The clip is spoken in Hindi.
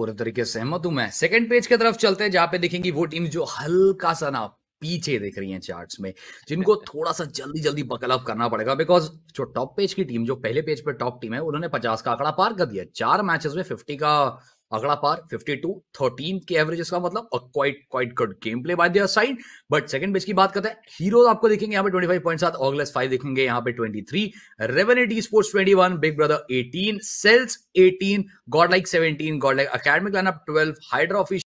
पूरे तरीके से सहमत हूं मैं सेकंड पेज की तरफ चलते हैं जहां पे देखेंगे वो टीम जो हल्का सा ना पीछे देख रही हैं चार्ट्स में जिनको थोड़ा सा जल्दी जल्दी बकल अप करना पड़ेगा बिकॉज जो टॉप पेज की टीम जो पहले पेज पे टॉप टीम है उन्होंने पचास का आंकड़ा पार कर दिया चार मैचेस में फिफ्टी का अगला पार 52 13 के एवरेज का मतलब अ quite quite good game play by their side but second base की बात करते हैं हीरोज आपको देखेंगे यहां पे 25.7 ऑगलेस 5 देखेंगे यहां पे 23 रेवेनेट sports 21 big brother 18 sales 18 God like 17 God like academic lineup 12 hydra office